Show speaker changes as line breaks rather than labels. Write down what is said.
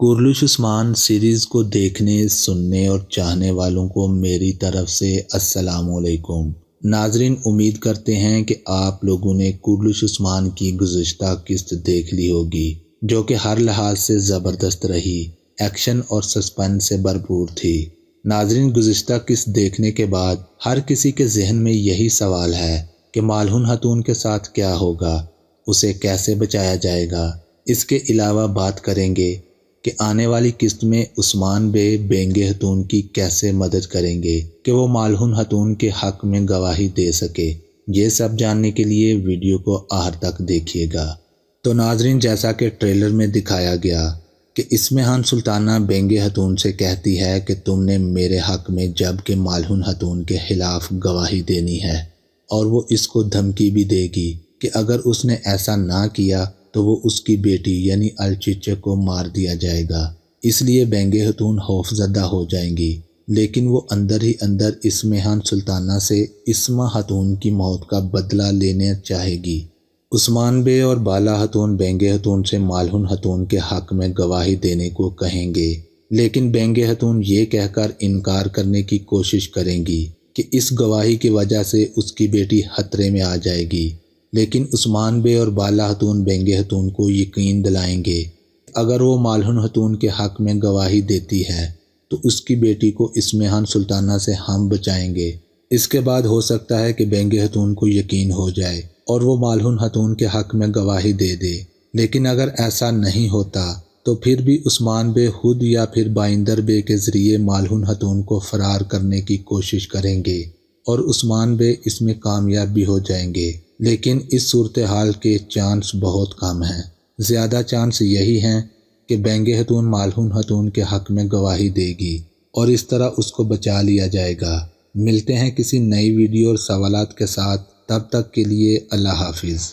कुरलुशस्मान series को देखने सुनने और चाहने वालों को मेरी तरफ से वालेकुम नाजरीन उम्मीद करते हैं कि आप लोगों ने कुरलुशस्मान की गुज्त किस्त देख ली होगी जो कि हर लिहाज से ज़बरदस्त रही एक्शन और सस्पेंस से भरपूर थी नाजरीन गुज्त किस्त देखने के बाद हर किसी के जहन में यही सवाल है कि मालहून हतून के साथ क्या होगा उसे कैसे बचाया जाएगा इसके अलावा बात करेंगे कि आने वाली किस्त में उस्मान बे बेंगे हतून की कैसे मदद करेंगे कि वो मालहून हतून के हक में गवाही दे सके ये सब जानने के लिए वीडियो को आहर तक देखिएगा तो नाजरीन जैसा कि ट्रेलर में दिखाया गया कि इसमें हान सुल्ताना बेंगे हतून से कहती है कि तुमने मेरे हक में जब के मालहून हतून के ख़िलाफ़ गवाही देनी है और वो इसको धमकी भी देगी कि अगर उसने ऐसा ना किया तो वो उसकी बेटी यानी अलचिचे को मार दिया जाएगा इसलिए बेंगे हतून खौफजदा हो जाएंगी लेकिन वो अंदर ही अंदर इसमेहान सुल्ताना से इसमा हतून की मौत का बदला लेना चाहेगी उस्मान बे और बाला हतून बेंगे हतून से मालहून हतून के हक में गवाही देने को कहेंगे लेकिन बेंगे हतून ये कहकर इनकार करने की कोशिश करेंगी कि इस गवाही की वजह से उसकी बेटी खतरे में आ जाएगी लेकिन उस्मान बे और बाला हतून बेंगे हतून को यकीन दिलाएंगे अगर वो मालहन हतून के हक़ में गवाही देती है तो उसकी बेटी को इसमेहान सुल्ताना से हम बचाएंगे इसके बाद हो सकता है कि बेंगे हतून को यकीन हो जाए और वो मालहन हतून के हक़ में गवाही दे दे लेकिन अगर ऐसा नहीं होता तो फिर भी उस्मान बे खुद या फिर बाइंदर बे के ज़रिए मालहन हतून को फ़रार करने की कोशिश करेंगे और उस्मान बे इसमें कामयाब भी हो जाएंगे लेकिन इस सूरत हाल के चांस बहुत कम हैं ज़्यादा चांस यही हैं कि बेंगे हतून मालहून हतून के हक़ में गवाही देगी और इस तरह उसको बचा लिया जाएगा मिलते हैं किसी नई वीडियो और सवालात के साथ तब तक के लिए अल्लाह हाफिज़